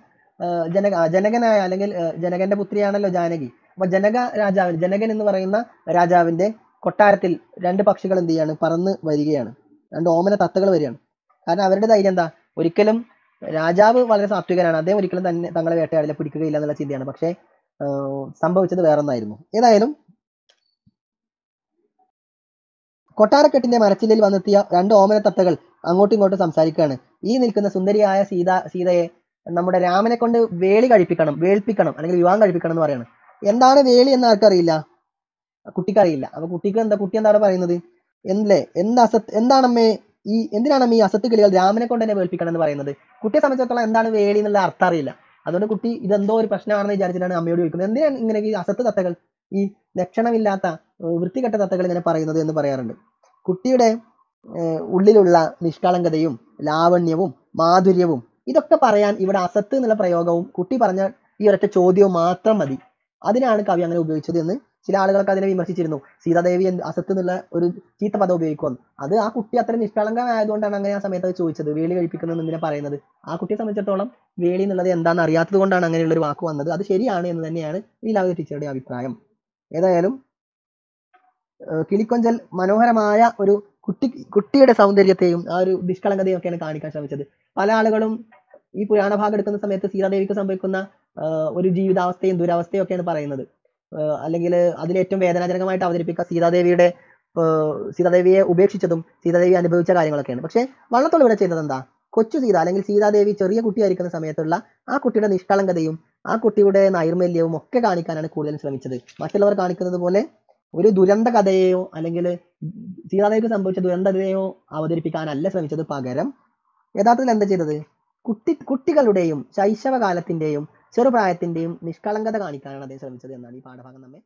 ജനക ജനകനായ അല്ലെങ്കിൽ ജനകന്റെ പുത്രിയാണല്ലോ ജാനകി അപ്പൊ ജനക രാജാവിന് ജനകൻ എന്ന് പറയുന്ന രാജാവിന്റെ കൊട്ടാരത്തിൽ രണ്ട് പക്ഷികൾ എന്ത് ചെയ്യാണ് പറന്ന് വരികയാണ് രണ്ട് ഓമന തത്തകൾ വരികയാണ് കാരണം അവരുടെ ധൈര്യം എന്താ ഒരിക്കലും രാജാവ് വളരെ സാത്വികനാണ് അദ്ദേഹം ഒരിക്കലും തന്നെ തങ്ങളെ വേട്ടയാടില്ല പിടിക്കുകയില്ല എന്നുള്ള ചിന്തയാണ് പക്ഷേ സംഭവിച്ചത് വേറൊന്നായിരുന്നു ഏതായാലും കൊട്ടാരക്കെട്ടിന്റെ മരച്ചില്ലയിൽ വന്നെത്തിയ രണ്ട് ഓമന തത്തകൾ അങ്ങോട്ടും ഇങ്ങോട്ടും സംസാരിക്കുകയാണ് ഈ നിൽക്കുന്ന സുന്ദരിയായ സീത സീതയെ നമ്മുടെ രാമനെ കൊണ്ട് വേളി കഴിപ്പിക്കണം വേൾപ്പിക്കണം അല്ലെങ്കിൽ വിവാഹം കഴിപ്പിക്കണം എന്ന് പറയുന്നത് എന്താണ് വേളി എന്ന് ആർക്കറിയില്ല കുട്ടിക്കറിയില്ല അപ്പൊ കുട്ടിക്ക് എന്താ കുട്ടി എന്താണ് പറയുന്നത് എന്തല്ലേ എന്താ എന്താണമ്മേ ഈ എന്തിനാണ് ഈ അസത്ത് കിളികൾ രാമനെ കൊണ്ട് തന്നെ വേൾപ്പിക്കണം എന്ന് പറയുന്നത് കുട്ടിയെ സംബന്ധിച്ചിടത്തോളം എന്താണ് വേളി എന്നുള്ള അർത്ഥം അറിയില്ല അതുകൊണ്ട് കുട്ടി ഇതെന്തോ ഒരു പ്രശ്നമാണെന്ന് വിചാരിച്ചിട്ടാണ് അമ്മയോട് ചോദിക്കുന്നത് എന്തിനാണ് ഇങ്ങനെ ഈ അസത്ത് തത്തകൾ ഈ ലക്ഷണമില്ലാത്ത വൃത്തികെട്ട തത്തകൾ ഇങ്ങനെ പറയുന്നത് എന്ന് പറയാറുണ്ട് കുട്ടിയുടെ ഉള്ളിലുള്ള നിഷ്കളങ്കതയും ലാവണ്യവും മാധുര്യവും ഇതൊക്കെ പറയാൻ ഇവിടെ അസത്ത് എന്നുള്ള പ്രയോഗവും കുട്ടി പറഞ്ഞ ഈ ഒരൊറ്റ ചോദ്യവും മാത്രം മതി അതിനാണ് കവി അങ്ങനെ ഉപയോഗിച്ചത് എന്ന് ചില ആളുകളൊക്കെ അതിനെ വിമർശിച്ചിരുന്നു സീതാദേവി അസത്ത് എന്നുള്ള ഒരു ചീത്ത പദം ഉപയോഗിക്കുമെന്ന് അത് ആ കുട്ടി അത്ര നിഷ്കളങ്കമായതുകൊണ്ടാണ് അങ്ങനെ ആ സമയത്ത് അത് ചോദിച്ചത് വേളി കഴിപ്പിക്കുന്നത് എന്തിനാ പറയുന്നത് ആ കുട്ടിയെ സംബന്ധിച്ചിടത്തോളം വേളി എന്നുള്ളത് എന്താണെന്ന് അറിയാത്തത് കൊണ്ടാണ് അങ്ങനെയുള്ള ഒരു വാക്ക് വന്നത് അത് ശരിയാണ് എന്ന് തന്നെയാണ് ഈ ലീലാവതി ടീച്ചറുടെ അഭിപ്രായം ഏതായാലും കിളിക്കൊഞ്ചൽ മനോഹരമായ ഒരു കുട്ടി കുട്ടിയുടെ സൗന്ദര്യത്തെയും ആ ഒരു നിഷ്കളങ്കതയും ഒക്കെയാണ് കാണിക്കാൻ ശ്രമിച്ചത് പല ആളുകളും ഈ പുരാണ ഭാഗം എടുക്കുന്ന സമയത്ത് സീതാദേവിക്ക് സംഭവിക്കുന്ന ഒരു ജീവിതാവസ്ഥയും ദുരവസ്ഥയും ഒക്കെയാണ് പറയുന്നത് അല്ലെങ്കിൽ അതിലേറ്റവും വേദനാജനകമായിട്ട് അവതരിപ്പിക്കുക സീതാദേവിയുടെ സീതാദേവിയെ ഉപേക്ഷിച്ചതും സീതാദേവി അനുഭവിച്ച കാര്യങ്ങളൊക്കെയാണ് പക്ഷേ വള്ളത്തോൾ ഇവിടെ ചെയ്യുന്നത് എന്താ കൊച്ചു സീത അല്ലെങ്കിൽ സീതാദേവി ചെറിയ കുട്ടിയായിരിക്കുന്ന സമയത്തുള്ള ആ കുട്ടിയുടെ നിഷ്കളങ്കതയും ആ കുട്ടിയുടെ നൈർമല്യവും ഒക്കെ കാണിക്കാനാണ് കൂടുതൽ ശ്രമിച്ചത് മറ്റുള്ളവർ കാണിക്കുന്നത് പോലെ ഒരു ദുരന്ത കഥയെയോ അല്ലെങ്കിൽ സീതാദേവിക്ക് സംഭവിച്ച ദുരന്തതയോ അവതരിപ്പിക്കാനല്ല ശ്രമിച്ചത് പകരം യഥാർത്ഥത്തിൽ എന്താ ചെയ്തത് കുട്ടി കുട്ടികളുടെയും ശൈശവകാലത്തിൻ്റെയും ചെറുപ്രായത്തിൻ്റെയും നിഷ്കളങ്കത കാണിക്കാനാണ് അദ്ദേഹം ശ്രമിച്ചത് എന്നാണ് ഈ പാഠഭാഗം നമ്മെ